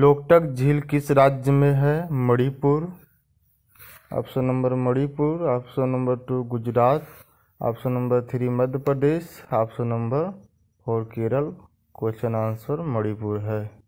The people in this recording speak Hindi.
लोकटक झील किस राज्य में है Manipur option number Manipur option number two Gujarat option number three Madhya Pradesh option number four Kerala question answer Manipur है